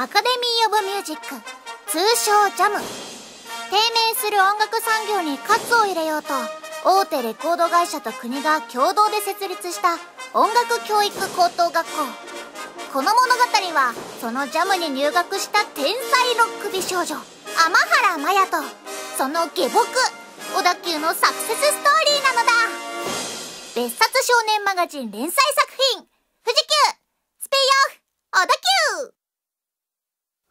アカデミー・オブ・ミュージック通称ジャム低迷する音楽産業に活を入れようと大手レコード会社と国が共同で設立した音楽教育高等学校この物語はそのジャムに入学した天才ロック美少女天原麻也とその下僕小田急のサクセスストーリーなのだ別冊少年マガジン連載作品富士急スピンオフ小田急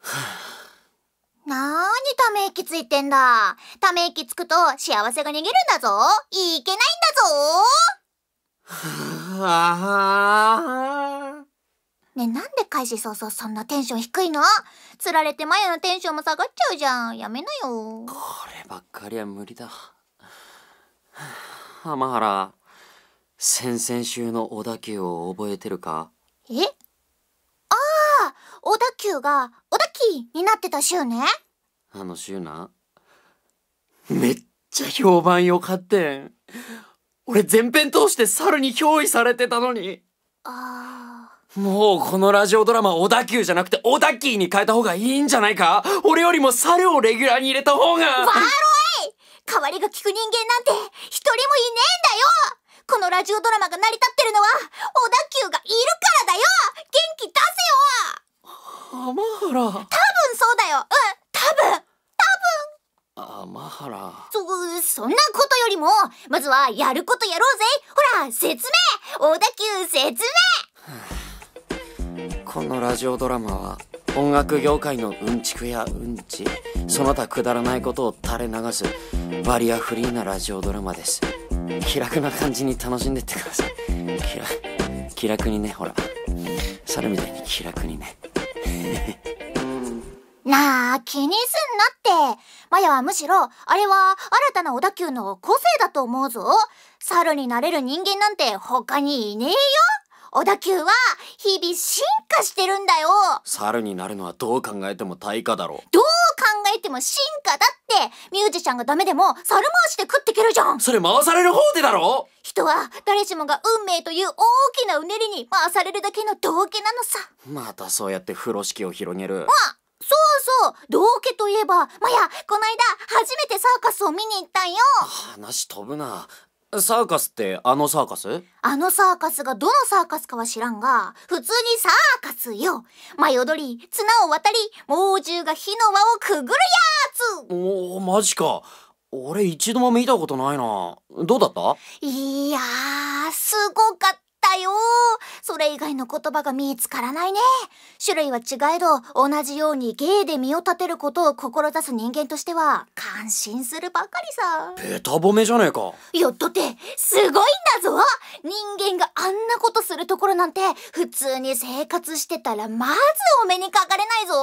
なーにため息ついてんだ。ため息つくと幸せが逃げるんだぞ。いけないんだぞ。はあ。ねなんで開始早々そんなテンション低いのつられてマヤのテンションも下がっちゃうじゃん。やめなよ。こればっかりは無理だ。浜 原、先々週の小田急を覚えてるかえ小田急が小田急になってた週ねあの週なめっちゃ評判良かってん俺全編通して猿に憑依されてたのにああもうこのラジオドラマ小田急じゃなくて小田急に変えた方がいいんじゃないか俺よりも猿をレギュラーに入れた方がバロエ代わりが効く人間なんて一人もいねえんだよこのラジオドラマが成り立ってるのは小田急がいるからだよから多分そうだようん多分多分あマハラそそんなことよりもまずはやることやろうぜほら説明小田急説明このラジオドラマは音楽業界のうんちくやうんちその他くだらないことを垂れ流すバリアフリーなラジオドラマです気楽な感じに楽しんでってください気楽にねほら猿みたいに気楽にねなあ、気にすんなって。マヤはむしろ、あれは新たな小田急の個性だと思うぞ。猿になれる人間なんて他にいねえよ。小田急は日々進化してるんだよ。猿になるのはどう考えても対価だろう。どう考えても進化だってミュージシャンがダメでも猿回しで食ってけるじゃんそれ回される方でだろ人は誰しもが運命という大きなうねりに回されるだけの道化なのさまたそうやって風呂敷を広げるあそうそう道家といえばまやこないだ初めてサーカスを見に行ったんよ話飛ぶなサーカスってあのサーカスあのサーカスがどのサーカスかは知らんが普通にサーカスよ舞踊り綱を渡り猛獣が火の輪をくぐるやーつおおマジか俺一度も見たことないなどうだったいやーすごかっただよそれ以外の言葉が見つからないね種類は違えど同じように芸で身を立てることを志す人間としては感心するばかりさベタ褒めじゃねえかよっだってすごいんだぞ人間があんなことするところなんて普通に生活してたらまずお目にかかれないぞ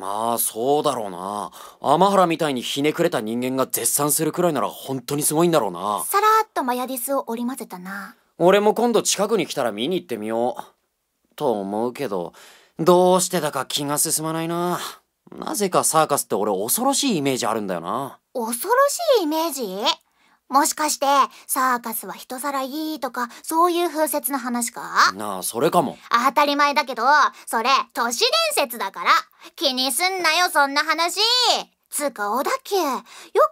まあそうだろうな天原みたいにひねくれた人間が絶賛するくらいなら本当にすごいんだろうなさらっとマヤディスを織り交ぜたな俺も今度近くに来たら見に行ってみよう。と思うけど、どうしてだか気が進まないな。なぜかサーカスって俺恐ろしいイメージあるんだよな。恐ろしいイメージもしかして、サーカスは人さらいいとか、そういう風説の話かなあ、それかも。当たり前だけど、それ、都市伝説だから。気にすんなよ、そんな話。つうか、小田急。よ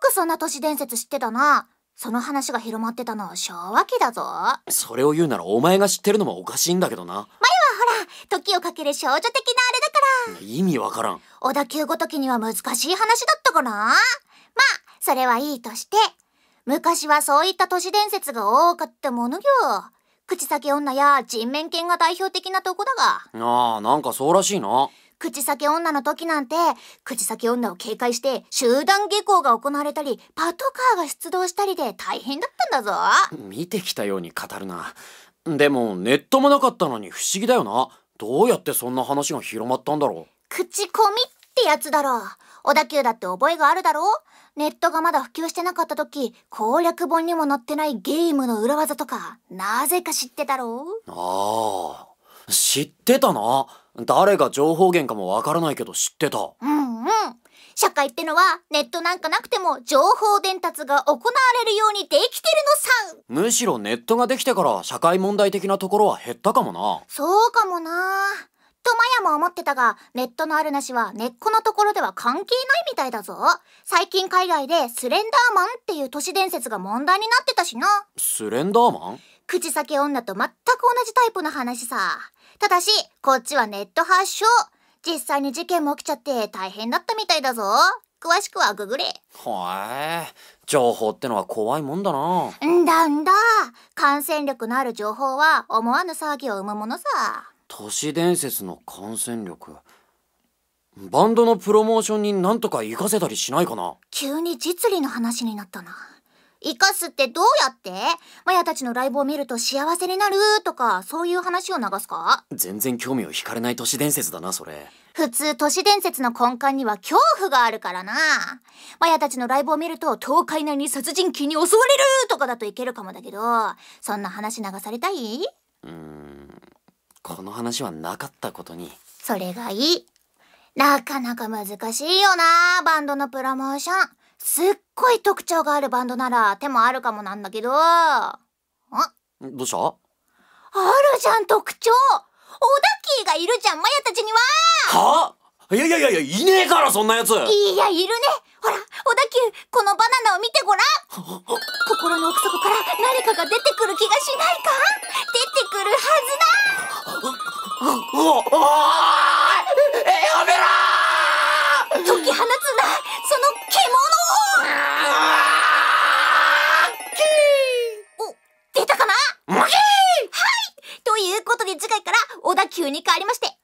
くそんな都市伝説知ってたな。その話が広まってたのは昭和期だぞそれを言うならお前が知ってるのもおかしいんだけどな前はほら時をかける少女的なあれだから意味わからん小田急ごときには難しい話だったかなまあそれはいいとして昔はそういった都市伝説が多かったものよ口先女や人面犬が代表的なとこだがああなんかそうらしいな口先女の時なんて、口先女を警戒して集団下校が行われたり、パトカーが出動したりで大変だったんだぞ。見てきたように語るな。でもネットもなかったのに不思議だよな。どうやってそんな話が広まったんだろう。口コミってやつだろ。小田急だって覚えがあるだろネットがまだ普及してなかった時、攻略本にも載ってないゲームの裏技とか、なぜか知ってたろうああ、知ってたな誰が情報源かもわからないけど知ってたうんうん社会ってのはネットなんかなくても情報伝達が行われるようにできてるのさむしろネットができてから社会問題的なところは減ったかもなそうかもなとマヤも思ってたがネットのあるなしは根っこのところでは関係ないみたいだぞ最近海外でスレンダーマンっていう都市伝説が問題になってたしなスレンダーマン口先女と全く同じタイプの話さ。ただし、こっちはネット発祥。実際に事件も起きちゃって大変だったみたいだぞ。詳しくはググれ。へえ、情報ってのは怖いもんだな。んだんだ。感染力のある情報は思わぬ騒ぎを生むものさ。都市伝説の感染力。バンドのプロモーションになんとか行かせたりしないかな急に実利の話になったな。生かすってどうやってマヤたちのライブを見ると幸せになるとかそういう話を流すか全然興味を引かれない都市伝説だなそれ普通都市伝説の根幹には恐怖があるからなマヤたちのライブを見ると東海内に殺人鬼に襲われるとかだといけるかもだけどそんな話流されたいうーんこの話はなかったことにそれがいいなかなか難しいよなバンドのプロモーションすっごい特徴があるバンドなら手もあるかもなんだけど。あどうしたあるじゃん、特徴オダキーがいるじゃん、マヤたちにははあいやいやいやいや、いねえから、そんなやついや、いるねほら、小田急、このバナナを見てごらん 心の奥底から何かが出てくる気がしないか出てくるはずだうわあ風に変わりまして、